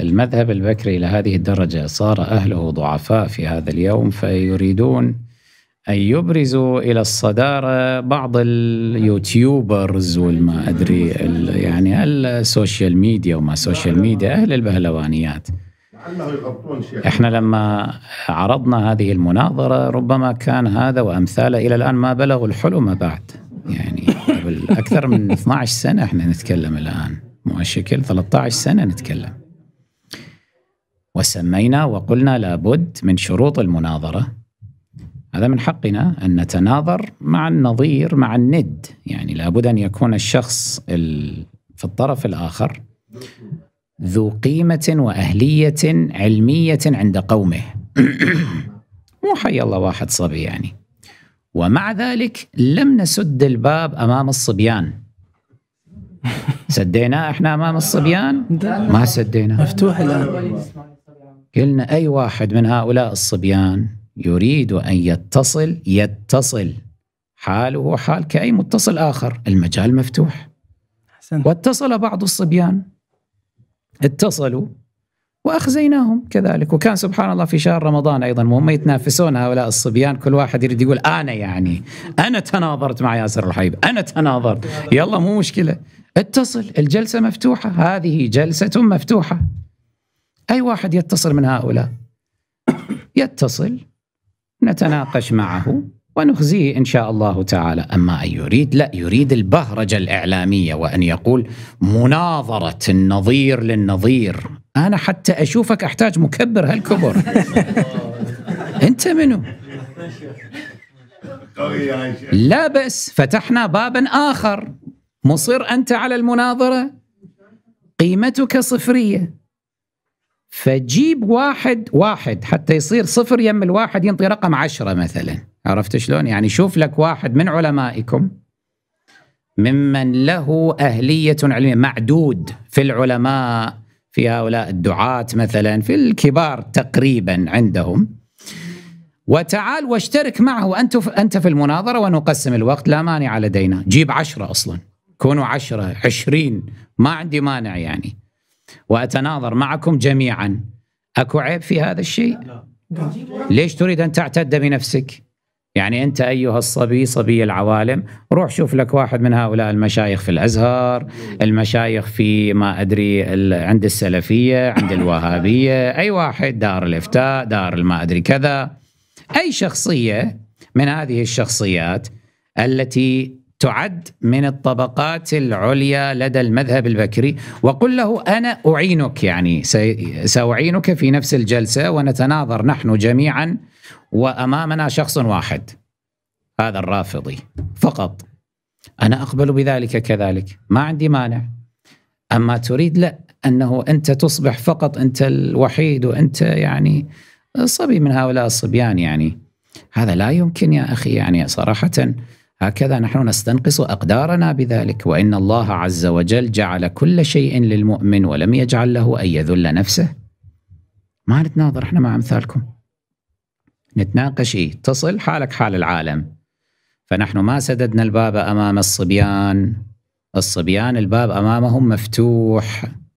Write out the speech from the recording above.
المذهب البكري إلى هذه الدرجة صار أهله ضعفاء في هذا اليوم فيريدون أن يبرزوا إلى الصدارة بعض اليوتيوبرز والما أدري يعني السوشيال ميديا وما سوشيال ميديا أهل البهلوانيات احنا لما عرضنا هذه المناظرة ربما كان هذا وأمثاله إلى الآن ما بلغوا الحلم بعد يعني قبل أكثر من 12 سنة احنا نتكلم الآن مو الشكل 13 سنة نتكلم وسمينا وقلنا لابد من شروط المناظرة هذا من حقنا أن نتناظر مع النظير مع الند يعني لابد أن يكون الشخص في الطرف الآخر ذو قيمة وأهلية علمية عند قومه مو حي الله واحد صبي يعني ومع ذلك لم نسد الباب أمام الصبيان سديناه احنا امام الصبيان؟ ما سديناه مفتوح الان قلنا أي واحد من هؤلاء الصبيان يريد أن يتصل يتصل حاله حال كأي متصل آخر المجال مفتوح حسن. واتصل بعض الصبيان اتصلوا واخزيناهم كذلك وكان سبحان الله في شهر رمضان ايضا وهم يتنافسون هؤلاء الصبيان كل واحد يريد يقول انا يعني انا تناظرت مع ياسر الحبيب انا تناظرت يلا مو مشكله اتصل الجلسه مفتوحه هذه جلسه مفتوحه أي واحد يتصل من هؤلاء يتصل نتناقش معه ونخزيه إن شاء الله تعالى أما أن يريد لا يريد البهرجة الإعلامية وأن يقول مناظرة النظير للنظير أنا حتى أشوفك أحتاج مكبر هالكبر أنت منو لا بس فتحنا بابا آخر مصر أنت على المناظرة قيمتك صفرية فجيب واحد واحد حتى يصير صفر يم الواحد ينطي رقم عشرة مثلا عرفت شلون يعني شوف لك واحد من علمائكم ممن له أهلية علمية معدود في العلماء في هؤلاء الدعاة مثلا في الكبار تقريبا عندهم وتعال واشترك معه أنت أنت في المناظرة ونقسم الوقت لا مانع لدينا جيب عشرة أصلا كونوا عشرة عشرين ما عندي مانع يعني وأتناظر معكم جميعا أكو عيب في هذا الشيء؟ ليش تريد أن تعتد بنفسك؟ يعني أنت أيها الصبي صبي العوالم روح شوف لك واحد من هؤلاء المشايخ في الأزهر المشايخ في ما أدري عند السلفية عند الوهابية أي واحد دار الإفتاء دار ما أدري كذا أي شخصية من هذه الشخصيات التي تعد من الطبقات العليا لدى المذهب البكري وقل له أنا أعينك يعني سأعينك في نفس الجلسة ونتناظر نحن جميعا وأمامنا شخص واحد هذا الرافضي فقط أنا أقبل بذلك كذلك ما عندي مانع أما تريد لا أنه أنت تصبح فقط أنت الوحيد وأنت يعني صبي من هؤلاء الصبيان يعني هذا لا يمكن يا أخي يعني صراحةً هكذا نحن نستنقص أقدارنا بذلك وإن الله عز وجل جعل كل شيء للمؤمن ولم يجعل له أن يذل نفسه ما نتناظر احنا مع أمثالكم نتناقش إيه تصل حالك حال العالم فنحن ما سددنا الباب أمام الصبيان الصبيان الباب أمامهم مفتوح